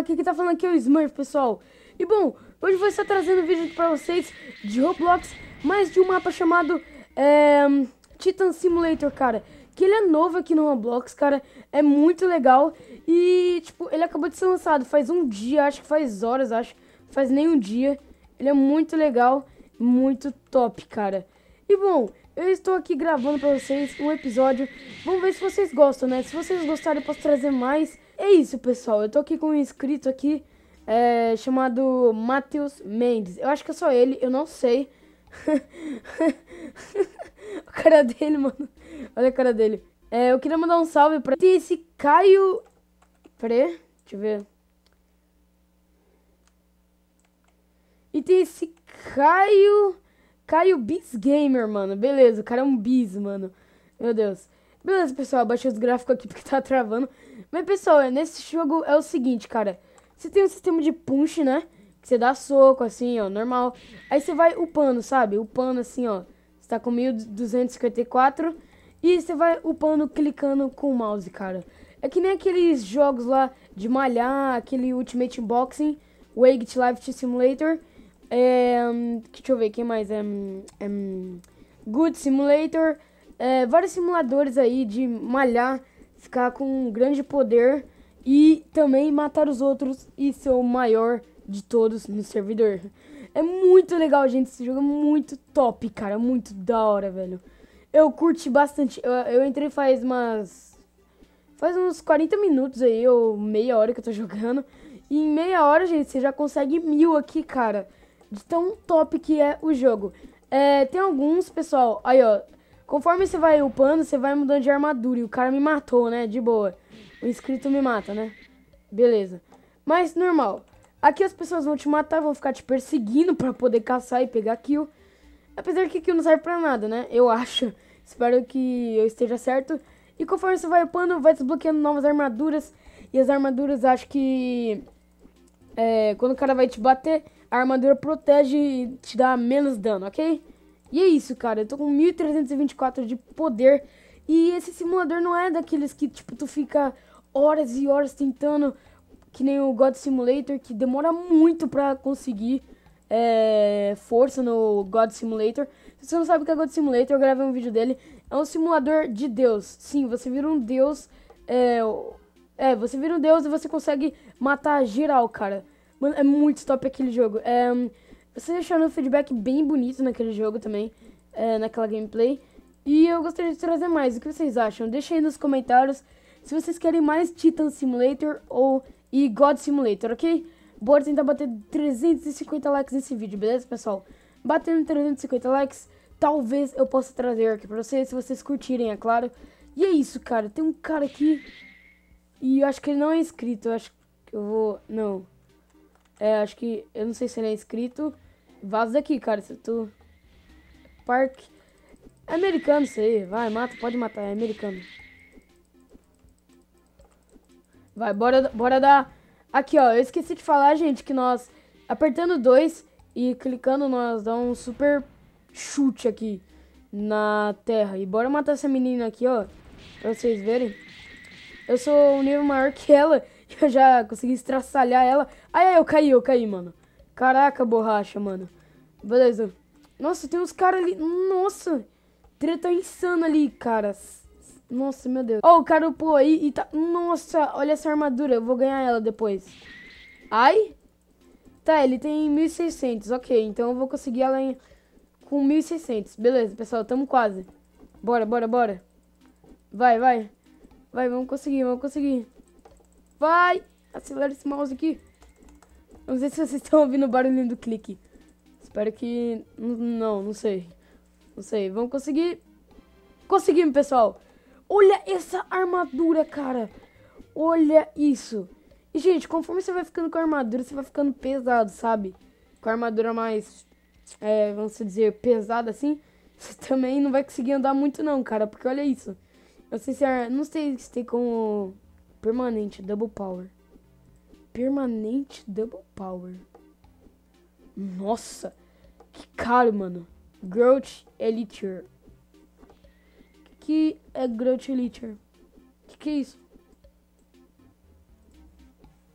aqui que tá falando aqui é o Smurf, pessoal. E bom, hoje vou estar trazendo um vídeo pra vocês de Roblox, mais de um mapa chamado é, Titan Simulator, cara. Que ele é novo aqui no Roblox, cara, é muito legal. E, tipo, ele acabou de ser lançado faz um dia, acho que faz horas, acho. Faz nem um dia. Ele é muito legal, muito top, cara. E bom, eu estou aqui gravando pra vocês um episódio. Vamos ver se vocês gostam, né? Se vocês gostarem, eu posso trazer mais é isso, pessoal. Eu tô aqui com um inscrito aqui é, chamado Matheus Mendes. Eu acho que é só ele, eu não sei. a cara dele, mano. Olha a cara dele. É, eu queria mandar um salve pra esse Caio... Pre... Deixa eu ver. E tem esse Caio... Caio Bis Gamer, mano. Beleza, o cara é um bis, mano. Meu Deus. Beleza, pessoal, abaixei os gráficos aqui porque tá travando. Mas, pessoal, é, nesse jogo é o seguinte, cara. Você tem um sistema de punch, né? Que você dá soco, assim, ó, normal. Aí você vai upando, sabe? Upando, assim, ó. Você tá com 1254. E você vai upando, clicando com o mouse, cara. É que nem aqueles jogos lá de malhar, aquele Ultimate Unboxing, Waked Life Simulator. É, hum, deixa eu ver, quem mais? É, hum, é, hum, Good Simulator é, vários simuladores aí de malhar, ficar com um grande poder e também matar os outros e ser o maior de todos no servidor. É muito legal, gente. Esse jogo é muito top, cara. Muito da hora, velho. Eu curti bastante. Eu, eu entrei faz umas. Faz uns 40 minutos aí, ou meia hora que eu tô jogando. E em meia hora, gente, você já consegue mil aqui, cara. De tão top que é o jogo. É, tem alguns, pessoal. Aí, ó. Conforme você vai upando, você vai mudando de armadura. E o cara me matou, né? De boa. O inscrito me mata, né? Beleza. Mas, normal. Aqui as pessoas vão te matar, vão ficar te perseguindo pra poder caçar e pegar kill. Apesar que kill não serve pra nada, né? Eu acho. Espero que eu esteja certo. E conforme você vai upando, vai desbloqueando novas armaduras. E as armaduras, acho que... É, quando o cara vai te bater, a armadura protege e te dá menos dano, ok? E é isso, cara. Eu tô com 1324 de poder. E esse simulador não é daqueles que, tipo, tu fica horas e horas tentando. Que nem o God Simulator, que demora muito pra conseguir é, força no God Simulator. Se você não sabe o que é God Simulator, eu gravei um vídeo dele. É um simulador de Deus. Sim, você vira um Deus. É, é você vira um Deus e você consegue matar geral, cara. Mano, é muito top aquele jogo. É. Vocês deixaram um feedback bem bonito naquele jogo também, é, naquela gameplay. E eu gostaria de trazer mais. O que vocês acham? Deixem aí nos comentários se vocês querem mais Titan Simulator ou e God Simulator, ok? Bora tentar bater 350 likes nesse vídeo, beleza, pessoal? Batendo 350 likes, talvez eu possa trazer aqui pra vocês, se vocês curtirem, é claro. E é isso, cara. Tem um cara aqui e eu acho que ele não é inscrito. Eu acho que eu vou... Não. É, acho que... Eu não sei se ele é inscrito... Vaza daqui, cara, se tu. Parque. É americano isso aí. Vai, mata, pode matar, é americano. Vai, bora, bora dar. Aqui, ó, eu esqueci de falar, gente, que nós apertando dois e clicando, nós dá um super chute aqui na terra. E bora matar essa menina aqui, ó, pra vocês verem. Eu sou um nível maior que ela e eu já consegui estraçalhar ela. Ai, ai, eu caí, eu caí, mano. Caraca, borracha, mano. Beleza. Nossa, tem uns caras ali. Nossa. Treta insana ali, cara. Nossa, meu Deus. Ó, oh, o cara upou aí e tá... Nossa, olha essa armadura. Eu vou ganhar ela depois. Ai. Tá, ele tem 1.600. Ok, então eu vou conseguir ela em... com 1.600. Beleza, pessoal. Tamo quase. Bora, bora, bora. Vai, vai. Vai, vamos conseguir, vamos conseguir. Vai. Acelera esse mouse aqui. Não sei se vocês estão ouvindo o barulhinho do clique. Espero que. Não, não sei. Não sei. Vamos conseguir. Conseguimos, pessoal. Olha essa armadura, cara. Olha isso. E, gente, conforme você vai ficando com a armadura, você vai ficando pesado, sabe? Com a armadura mais. É, vamos dizer, pesada assim. Você também não vai conseguir andar muito, não, cara. Porque olha isso. Eu sei se. É, não sei se tem como. Permanente, double power. Permanente Double Power. Nossa, que caro, mano. Growth O Que é Growth eliteer Que que é isso?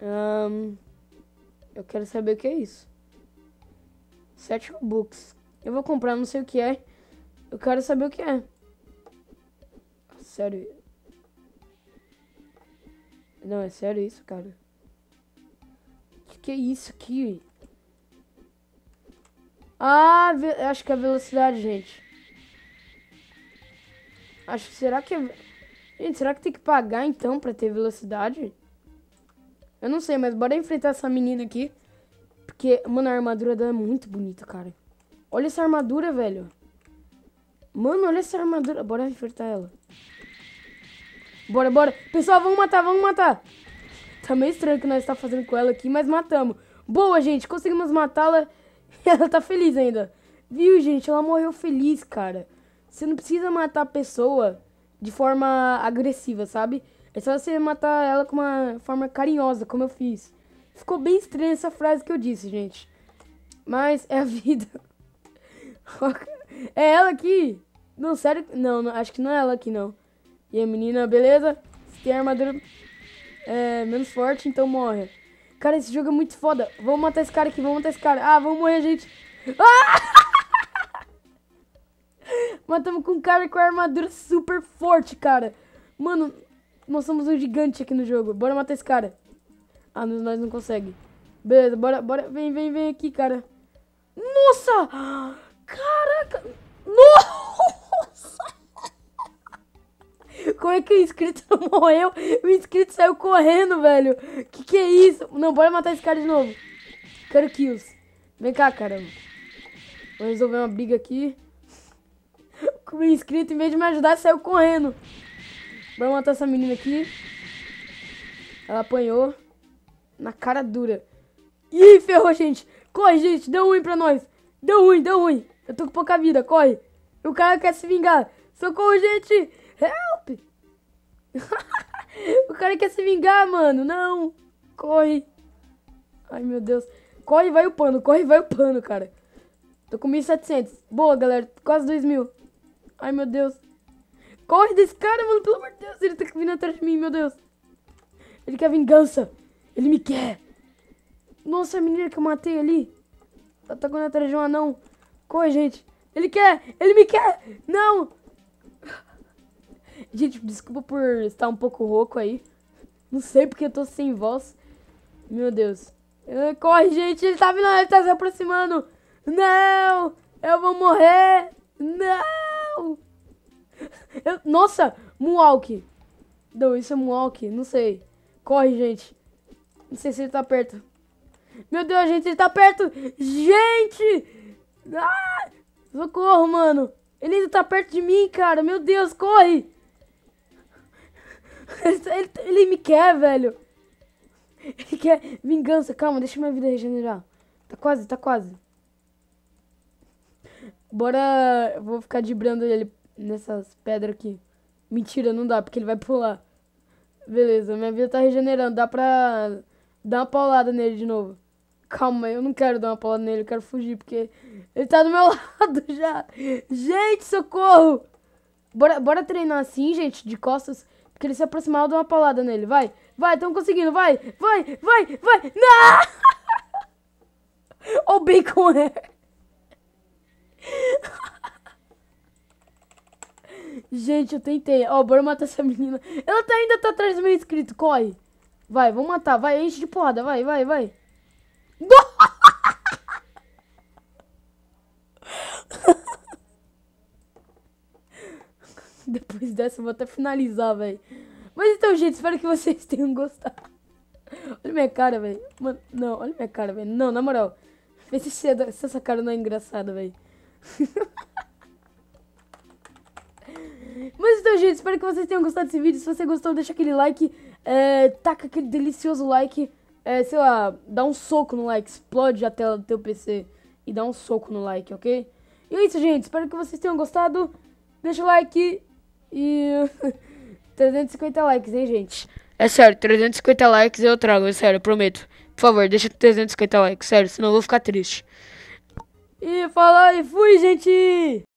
Um, eu quero saber o que é isso. Sete books Eu vou comprar, não sei o que é. Eu quero saber o que é. Sério. Não, é sério isso, cara? que isso aqui? Ah, acho que é velocidade, gente. Acho que será que é... Gente, será que tem que pagar então pra ter velocidade? Eu não sei, mas bora enfrentar essa menina aqui. Porque, mano, a armadura dela é muito bonita, cara. Olha essa armadura, velho. Mano, olha essa armadura. Bora enfrentar ela. Bora, bora. Pessoal, vamos matar, vamos matar. Tá meio estranho o que nós tá fazendo com ela aqui, mas matamos. Boa, gente, conseguimos matá-la e ela tá feliz ainda. Viu, gente? Ela morreu feliz, cara. Você não precisa matar a pessoa de forma agressiva, sabe? É só você matar ela com uma forma carinhosa, como eu fiz. Ficou bem estranha essa frase que eu disse, gente. Mas é a vida. é ela aqui? Não, sério? Não, não, acho que não é ela aqui, não. E a menina, beleza? Você tem armadura é, menos forte, então morre. Cara, esse jogo é muito foda. Vamos matar esse cara aqui, vamos matar esse cara. Ah, vamos morrer, gente. Ah! Matamos com um cara com armadura super forte, cara. Mano, nós somos um gigante aqui no jogo. Bora matar esse cara. Ah, nós não consegue. Beleza, bora, bora. Vem, vem, vem aqui, cara. Nossa! Caraca! Nossa! como é que o inscrito morreu? O inscrito saiu correndo, velho. Que que é isso? Não, bora matar esse cara de novo. Quero kills. Vem cá, caramba. Vou resolver uma briga aqui. O inscrito, em vez de me ajudar, saiu correndo. Bora matar essa menina aqui. Ela apanhou. Na cara dura. Ih, ferrou, gente. Corre, gente. Deu ruim pra nós. Deu ruim, deu ruim. Eu tô com pouca vida. Corre. O cara quer se vingar. Socorro, gente. Help! É, o cara quer se vingar, mano. Não. Corre. Ai, meu Deus. Corre, vai o pano. Corre, vai o pano, cara. Tô com 1.700. Boa, galera. Quase 2.000. Ai, meu Deus. Corre desse cara, mano. Pelo amor de Deus. Ele tá vindo atrás de mim, meu Deus. Ele quer vingança. Ele me quer. Nossa, a menina que eu matei ali. Tá atacando atrás de um anão. Corre, gente. Ele quer. Ele me quer. Não. Gente, desculpa por estar um pouco rouco aí. Não sei porque eu tô sem voz. Meu Deus. Eh, corre, gente. Ele tá vindo, ele tá se aproximando. Não! Eu vou morrer! Não! Eu, nossa! Moonwalk! Não, isso é Moonwalk. Não sei. Corre, gente. Não sei se ele tá perto. Meu Deus, gente, ele tá perto! Gente! Ah! Socorro, mano! Ele ainda tá perto de mim, cara! Meu Deus, corre! Ele, ele, ele me quer, velho. Ele quer vingança. Calma, deixa minha vida regenerar. Tá quase, tá quase. Bora. Eu vou ficar debrando ele nessas pedras aqui. Mentira, não dá, porque ele vai pular. Beleza, minha vida tá regenerando. Dá pra dar uma paulada nele de novo. Calma, eu não quero dar uma paulada nele, eu quero fugir, porque ele tá do meu lado já. Gente, socorro! Bora, bora treinar assim, gente, de costas. Que ele se eu dou uma paulada nele. Vai, vai, estão conseguindo, vai, vai, vai, vai. Não! o bacon é. Gente, eu tentei. Ó, oh, bora matar essa menina. Ela tá, ainda tá atrás do meu inscrito, corre. Vai, vamos matar, vai, enche de porrada, vai, vai, vai. dessa, eu vou até finalizar, velho. Mas então, gente, espero que vocês tenham gostado. Olha minha cara, velho. Mano, não, olha minha cara, velho. Não, na moral. Vê se, se essa cara não é engraçada, velho. Mas então, gente, espero que vocês tenham gostado desse vídeo. Se você gostou, deixa aquele like. É, taca aquele delicioso like. É, sei lá, dá um soco no like. Explode a tela do teu PC e dá um soco no like, ok? E é isso, gente. Espero que vocês tenham gostado. Deixa o like e 350 likes, hein, gente? É sério, 350 likes eu trago, é sério, prometo. Por favor, deixa 350 likes, sério, senão eu vou ficar triste. E falou e fui, gente!